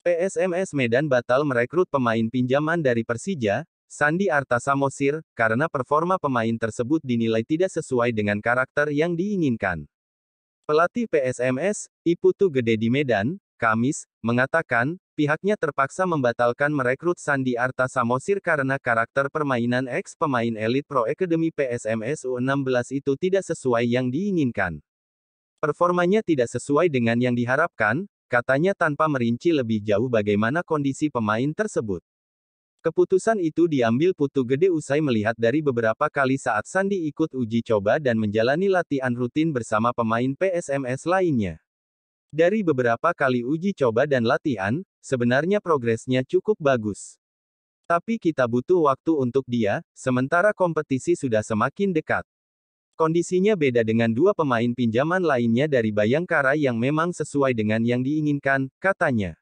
PSMS Medan batal merekrut pemain pinjaman dari Persija, Sandi Arta Samosir, karena performa pemain tersebut dinilai tidak sesuai dengan karakter yang diinginkan. Pelatih PSMS, Iputu Gede di Medan, Kamis, mengatakan, pihaknya terpaksa membatalkan merekrut Sandi Arta Samosir karena karakter permainan ex-pemain elit Pro Academy PSMS U16 itu tidak sesuai yang diinginkan. Performanya tidak sesuai dengan yang diharapkan, katanya tanpa merinci lebih jauh bagaimana kondisi pemain tersebut. Keputusan itu diambil Putu Gede usai melihat dari beberapa kali saat Sandi ikut uji coba dan menjalani latihan rutin bersama pemain PSMS lainnya. Dari beberapa kali uji coba dan latihan, sebenarnya progresnya cukup bagus. Tapi kita butuh waktu untuk dia, sementara kompetisi sudah semakin dekat. Kondisinya beda dengan dua pemain pinjaman lainnya dari Bayangkara yang memang sesuai dengan yang diinginkan, katanya.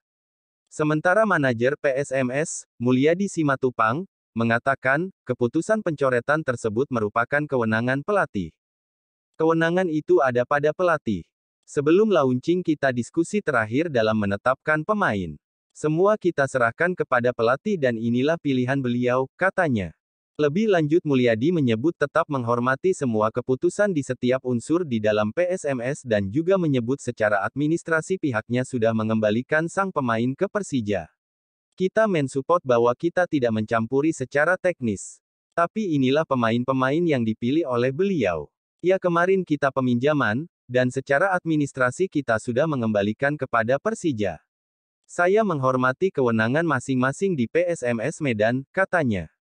Sementara manajer PSMS, Mulyadi Simatupang, mengatakan, keputusan pencoretan tersebut merupakan kewenangan pelatih. Kewenangan itu ada pada pelatih. Sebelum launching kita diskusi terakhir dalam menetapkan pemain. Semua kita serahkan kepada pelatih dan inilah pilihan beliau, katanya. Lebih lanjut Mulyadi menyebut tetap menghormati semua keputusan di setiap unsur di dalam PSMS dan juga menyebut secara administrasi pihaknya sudah mengembalikan sang pemain ke Persija. Kita mensupport bahwa kita tidak mencampuri secara teknis. Tapi inilah pemain-pemain yang dipilih oleh beliau. Ya kemarin kita peminjaman, dan secara administrasi kita sudah mengembalikan kepada Persija. Saya menghormati kewenangan masing-masing di PSMS Medan, katanya.